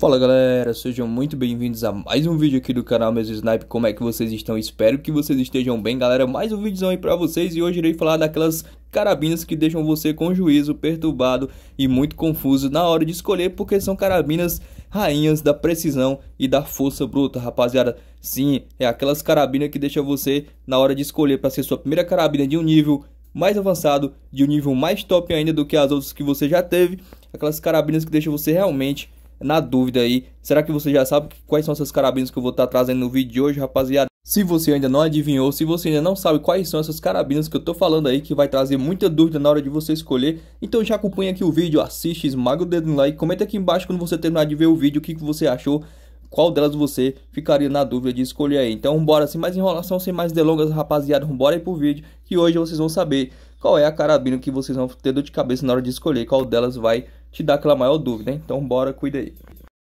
Fala galera, sejam muito bem-vindos a mais um vídeo aqui do canal Meus Snipe, como é que vocês estão? Espero que vocês estejam bem galera, mais um vídeozão aí pra vocês e hoje irei falar daquelas carabinas que deixam você com juízo perturbado e muito confuso na hora de escolher porque são carabinas rainhas da precisão e da força bruta, rapaziada. Sim, é aquelas carabinas que deixam você na hora de escolher para ser sua primeira carabina de um nível mais avançado, de um nível mais top ainda do que as outras que você já teve, aquelas carabinas que deixam você realmente na dúvida aí. Será que você já sabe quais são essas carabinas que eu vou estar tá trazendo no vídeo de hoje, rapaziada? Se você ainda não adivinhou, se você ainda não sabe quais são essas carabinas que eu tô falando aí, que vai trazer muita dúvida na hora de você escolher, então já acompanha aqui o vídeo, assiste, esmaga o dedo no like, comenta aqui embaixo quando você terminar de ver o vídeo, o que, que você achou, qual delas você ficaria na dúvida de escolher aí. Então, bora, sem mais enrolação, sem mais delongas, rapaziada, bora aí pro vídeo, que hoje vocês vão saber qual é a carabina que vocês vão ter dor de cabeça na hora de escolher qual delas vai te dar aquela maior dúvida, hein? Então bora, cuida aí.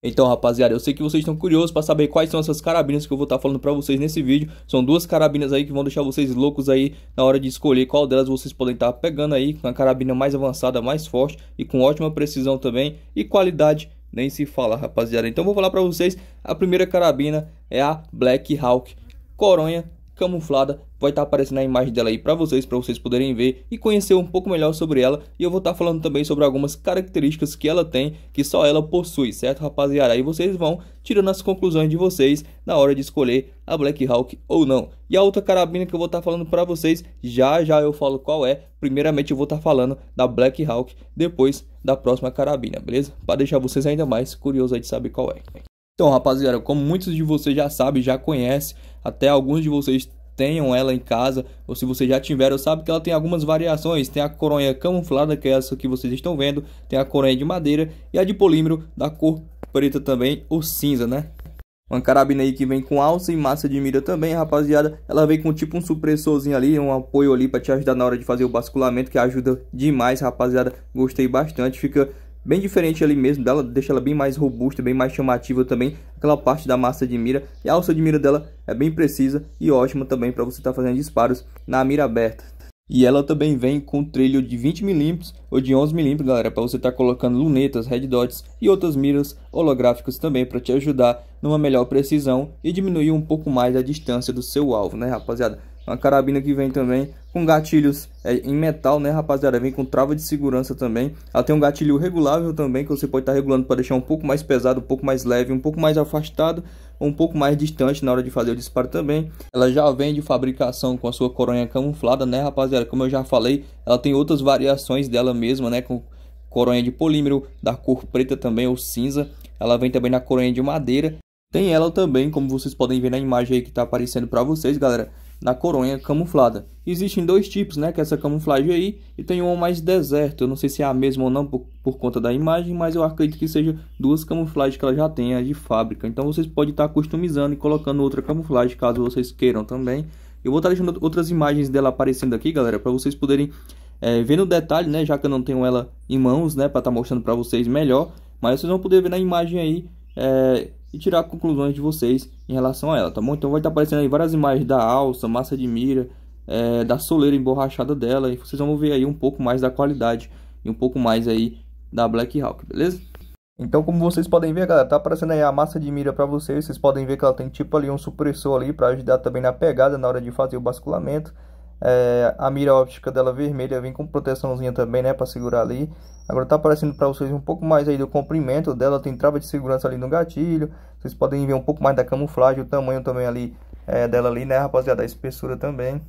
Então, rapaziada, eu sei que vocês estão curiosos para saber quais são essas carabinas que eu vou estar tá falando para vocês nesse vídeo. São duas carabinas aí que vão deixar vocês loucos aí na hora de escolher qual delas vocês podem estar tá pegando aí, com a carabina mais avançada, mais forte e com ótima precisão também e qualidade nem se fala, rapaziada. Então, vou falar para vocês, a primeira carabina é a Black Hawk Coronha camuflada, vai estar tá aparecendo a imagem dela aí para vocês, para vocês poderem ver e conhecer um pouco melhor sobre ela. E eu vou estar tá falando também sobre algumas características que ela tem, que só ela possui, certo, rapaziada? Aí vocês vão tirando as conclusões de vocês na hora de escolher a Black Hawk ou não. E a outra carabina que eu vou estar tá falando para vocês, já já eu falo qual é. Primeiramente eu vou estar tá falando da Black Hawk, depois da próxima carabina, beleza? Para deixar vocês ainda mais curiosos aí de saber qual é. Então, rapaziada, como muitos de vocês já sabem, já conhecem, até alguns de vocês tenham ela em casa, ou se vocês já tiveram, sabe que ela tem algumas variações. Tem a coronha camuflada, que é essa que vocês estão vendo, tem a coronha de madeira e a de polímero da cor preta também, ou cinza, né? Uma carabina aí que vem com alça e massa de mira também, rapaziada. Ela vem com tipo um supressorzinho ali, um apoio ali para te ajudar na hora de fazer o basculamento, que ajuda demais, rapaziada. Gostei bastante, fica bem diferente ali mesmo dela, deixa ela bem mais robusta, bem mais chamativa também, aquela parte da massa de mira, e a alça de mira dela é bem precisa e ótima também para você estar tá fazendo disparos na mira aberta. E ela também vem com trilho de 20mm ou de 11mm, galera, para você estar tá colocando lunetas, red dots e outras miras holográficas também para te ajudar numa melhor precisão e diminuir um pouco mais a distância do seu alvo, né, rapaziada? Uma carabina que vem também com gatilhos é, em metal, né, rapaziada? Vem com trava de segurança também. Ela tem um gatilho regulável também, que você pode estar tá regulando para deixar um pouco mais pesado, um pouco mais leve, um pouco mais afastado, um pouco mais distante na hora de fazer o disparo também. Ela já vem de fabricação com a sua coronha camuflada, né, rapaziada? Como eu já falei, ela tem outras variações dela mesma, né, com coronha de polímero, da cor preta também ou cinza. Ela vem também na coronha de madeira. Tem ela também, como vocês podem ver na imagem aí que está aparecendo para vocês, galera da coronha camuflada. Existem dois tipos, né, que é essa camuflagem aí, e tem uma mais deserto, eu não sei se é a mesma ou não por, por conta da imagem, mas eu acredito que seja duas camuflagens que ela já tenha de fábrica. Então vocês podem estar customizando e colocando outra camuflagem, caso vocês queiram também. Eu vou estar deixando outras imagens dela aparecendo aqui, galera, para vocês poderem é, ver no detalhe, né, já que eu não tenho ela em mãos, né, para estar mostrando para vocês melhor, mas vocês vão poder ver na imagem aí, é, e tirar conclusões de vocês em relação a ela, tá bom? Então vai estar aparecendo aí várias imagens da alça, massa de mira, é, da soleira emborrachada dela e vocês vão ver aí um pouco mais da qualidade e um pouco mais aí da Black Hawk, beleza? Então como vocês podem ver, galera, tá aparecendo aí a massa de mira para vocês, vocês podem ver que ela tem tipo ali um supressor ali para ajudar também na pegada na hora de fazer o basculamento. É, a mira óptica dela vermelha vem com proteçãozinha também, né, para segurar ali. Agora tá aparecendo para vocês um pouco mais aí do comprimento dela, tem trava de segurança ali no gatilho. Vocês podem ver um pouco mais da camuflagem, o tamanho também ali é, dela ali, né, rapaziada, a espessura também.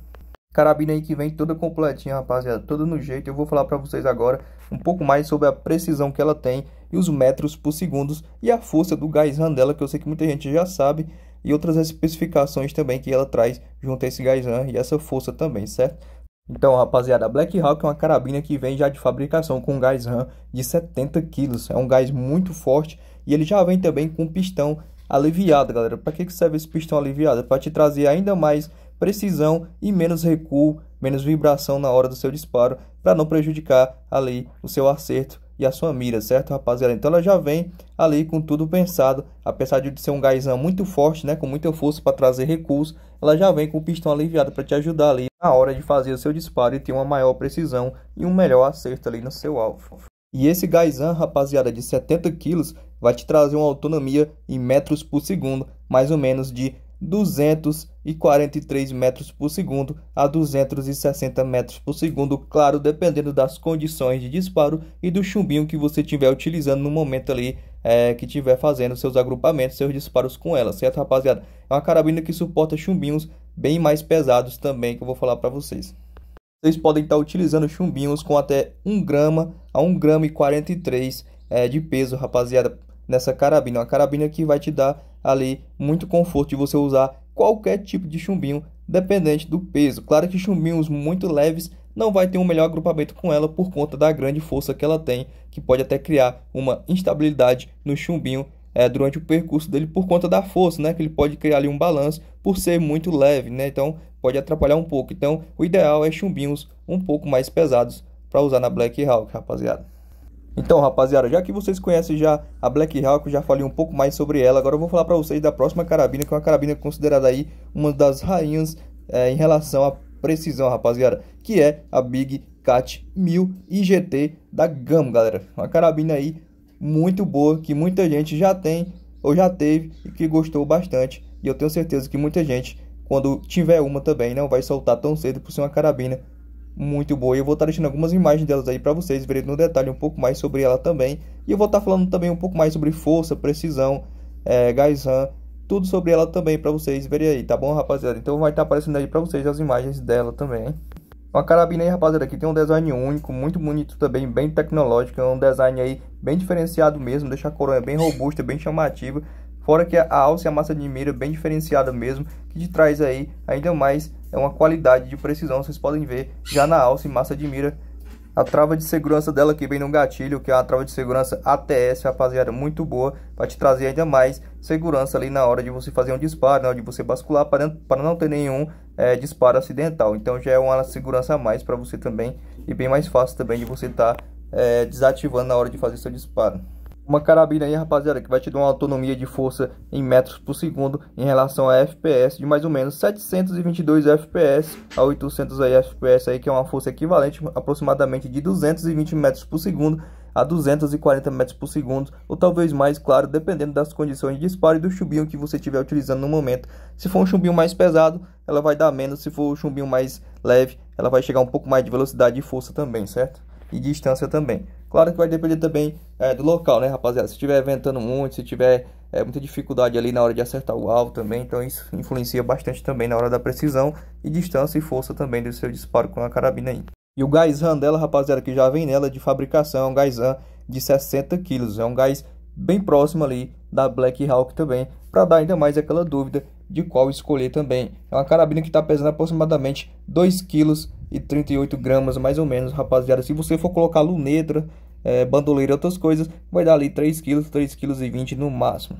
Carabina aí que vem toda completinha, rapaziada, toda no jeito. Eu vou falar para vocês agora um pouco mais sobre a precisão que ela tem e os metros por segundos e a força do gás dela que eu sei que muita gente já sabe, e outras especificações também que ela traz junto a esse Gaisan e essa força também, certo? Então, rapaziada, a Black Hawk é uma carabina que vem já de fabricação com gás RAM de 70 kg. É um gás muito forte e ele já vem também com pistão aliviado, galera. Para que, que serve esse pistão aliviado? É para te trazer ainda mais precisão e menos recuo, menos vibração na hora do seu disparo, para não prejudicar ali o seu acerto e a sua mira, certo, rapaziada? Então ela já vem ali com tudo pensado, apesar de ser um gaizão muito forte, né, com muita força para trazer recursos, ela já vem com o pistão aliviado para te ajudar ali na hora de fazer o seu disparo e ter uma maior precisão e um melhor acerto ali no seu alvo. E esse Gaizan, rapaziada, de 70 kg, vai te trazer uma autonomia em metros por segundo, mais ou menos de 243 metros por segundo a 260 metros por segundo, claro, dependendo das condições de disparo e do chumbinho que você estiver utilizando no momento ali é, que estiver fazendo seus agrupamentos, seus disparos com ela, certo, rapaziada? É uma carabina que suporta chumbinhos bem mais pesados também, que eu vou falar para vocês. Vocês podem estar tá utilizando chumbinhos com até 1 grama a 1 grama e 43 é, de peso, rapaziada, nessa carabina. Uma carabina que vai te dar ali muito conforto de você usar qualquer tipo de chumbinho, dependente do peso. Claro que chumbinhos muito leves não vai ter um melhor agrupamento com ela por conta da grande força que ela tem, que pode até criar uma instabilidade no chumbinho é, durante o percurso dele por conta da força, né? Que ele pode criar ali um balanço por ser muito leve, né? Então pode atrapalhar um pouco. Então o ideal é chumbinhos um pouco mais pesados para usar na Black Hawk, rapaziada. Então, rapaziada, já que vocês conhecem já a Black Hawk, já falei um pouco mais sobre ela, agora eu vou falar para vocês da próxima carabina, que é uma carabina considerada aí uma das rainhas é, em relação à precisão, rapaziada, que é a Big Cat 1000 IGT da GAM, galera. Uma carabina aí muito boa, que muita gente já tem ou já teve e que gostou bastante. E eu tenho certeza que muita gente, quando tiver uma também, não vai soltar tão cedo por ser uma carabina muito boa. Eu vou estar deixando algumas imagens delas aí para vocês verem no detalhe um pouco mais sobre ela também. E eu vou estar falando também um pouco mais sobre força, precisão, é, gás RAM, tudo sobre ela também para vocês verem aí, tá bom, rapaziada? Então vai estar aparecendo aí para vocês as imagens dela também. Uma carabina aí, rapaziada, que tem um design único, muito bonito também, bem tecnológico, é um design aí bem diferenciado mesmo, deixa a coronha bem robusta, bem chamativa. Fora que a alça e a massa de mira é bem diferenciada mesmo, que te traz aí ainda mais é uma qualidade de precisão. Vocês podem ver já na alça e massa de mira a trava de segurança dela aqui vem no gatilho, que é uma trava de segurança ATS, rapaziada, muito boa, para te trazer ainda mais segurança ali na hora de você fazer um disparo, na hora de você bascular, para não ter nenhum é, disparo acidental. Então já é uma segurança a mais para você também, e bem mais fácil também de você estar tá, é, desativando na hora de fazer seu disparo. Uma carabina aí, rapaziada, que vai te dar uma autonomia de força em metros por segundo em relação a FPS de mais ou menos 722 FPS a 800 aí FPS aí, que é uma força equivalente aproximadamente de 220 metros por segundo a 240 metros por segundo, ou talvez mais, claro, dependendo das condições de disparo e do chumbinho que você estiver utilizando no momento. Se for um chumbinho mais pesado, ela vai dar menos, se for um chumbinho mais leve, ela vai chegar um pouco mais de velocidade e força também, certo? E distância também. Claro que vai depender também é, do local, né, rapaziada? Se tiver ventando muito, se tiver é, muita dificuldade ali na hora de acertar o alvo também, então isso influencia bastante também na hora da precisão e distância e força também do seu disparo com a carabina aí. E o RAM dela, rapaziada, que já vem nela de fabricação, é um de 60 quilos, é um gás bem próximo ali da Black Hawk também, para dar ainda mais aquela dúvida de qual escolher também. É uma carabina que está pesando aproximadamente 2 kg e 38 gramas mais ou menos, rapaziada. Se você for colocar lunetra, é, bandoleira e outras coisas, vai dar ali 3 kg, 3,20 kg no máximo.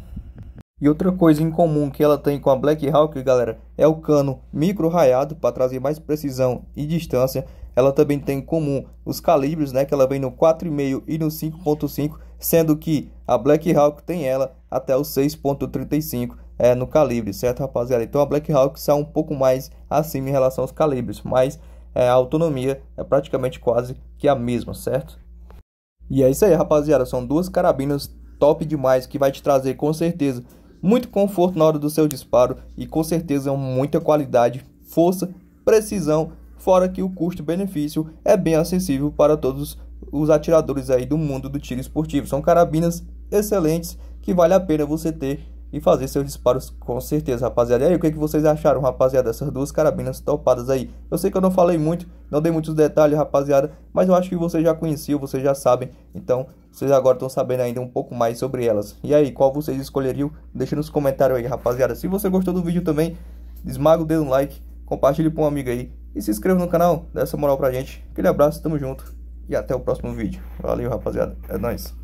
E outra coisa em comum que ela tem com a Black Hawk, galera, é o cano micro raiado para trazer mais precisão e distância. Ela também tem em comum os calibres, né, que ela vem no 4.5 e no 5.5, sendo que a Black Hawk tem ela até o 6.35 é, no calibre, certo, rapaziada? Então a Black Hawk sai um pouco mais acima em relação aos calibres, mas é, a autonomia é praticamente quase que a mesma, certo? E é isso aí, rapaziada. São duas carabinas top demais que vai te trazer com certeza muito conforto na hora do seu disparo e com certeza muita qualidade, força, precisão, fora que o custo-benefício é bem acessível para todos os atiradores aí do mundo do tiro esportivo. São carabinas excelentes que vale a pena você ter e fazer seus disparos com certeza, rapaziada. E aí, o que, é que vocês acharam, rapaziada, dessas duas carabinas topadas aí? Eu sei que eu não falei muito, não dei muitos detalhes, rapaziada, mas eu acho que vocês já conheciam, vocês já sabem, então vocês agora estão sabendo ainda um pouco mais sobre elas. E aí, qual vocês escolheriam? Deixa nos comentários aí, rapaziada. Se você gostou do vídeo também, esmaga o dedo no like, compartilhe com um amigo aí e se inscreva no canal, dá essa moral pra gente. Aquele abraço, tamo junto e até o próximo vídeo. Valeu, rapaziada. É nóis.